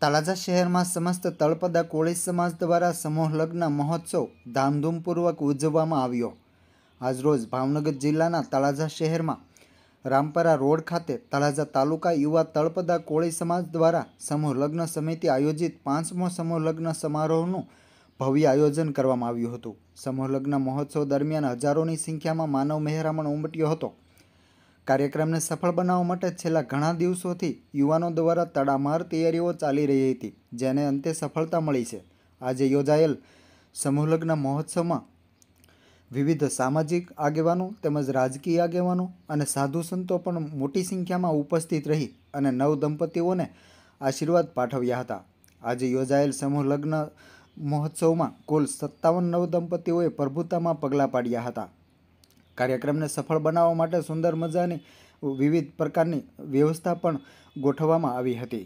તળાજા શહેરમાં સમસ્ત તળપદા કોળી સમાજ દ્વારા સમૂહ લગ્ન મહોત્સવ ધામધૂમપૂર્વક ઉજવવામાં આવ્યો આજરોજ ભાવનગર જિલ્લાના તળાજા શહેરમાં રામપરા રોડ ખાતે તળાજા તાલુકા યુવા તળપદા કોળી સમાજ દ્વારા સમૂહ લગ્ન સમિતિ આયોજિત પાંચમો સમૂહ લગ્ન સમારોહનું ભવ્ય આયોજન કરવામાં આવ્યું હતું સમૂહ લગ્ન મહોત્સવ દરમિયાન હજારોની સંખ્યામાં માનવ મહેરામણ ઉમટ્યો હતો કાર્યક્રમને સફળ બનાવવા માટે છેલ્લા ઘણા દિવસોથી યુવાનો દ્વારા તડામાર તૈયારીઓ ચાલી રહી હતી જેને અંતે સફળતા મળી છે આજે યોજાયેલ સમૂહલગ્ન મહોત્સવમાં વિવિધ સામાજિક આગેવાનો તેમજ રાજકીય આગેવાનો અને સાધુ સંતો પણ મોટી સંખ્યામાં ઉપસ્થિત રહી અને નવ દંપતીઓને આશીર્વાદ પાઠવ્યા હતા આજે યોજાયેલ સમૂહલગ્ન મહોત્સવમાં કુલ સત્તાવન નવ દંપતીઓએ પ્રભુતામાં પગલાં પાડ્યા હતા કાર્યક્રમને સફળ બનાવવા માટે સુંદર મજાની વિવિધ પ્રકારની વ્યવસ્થા પણ ગોઠવવામાં આવી હતી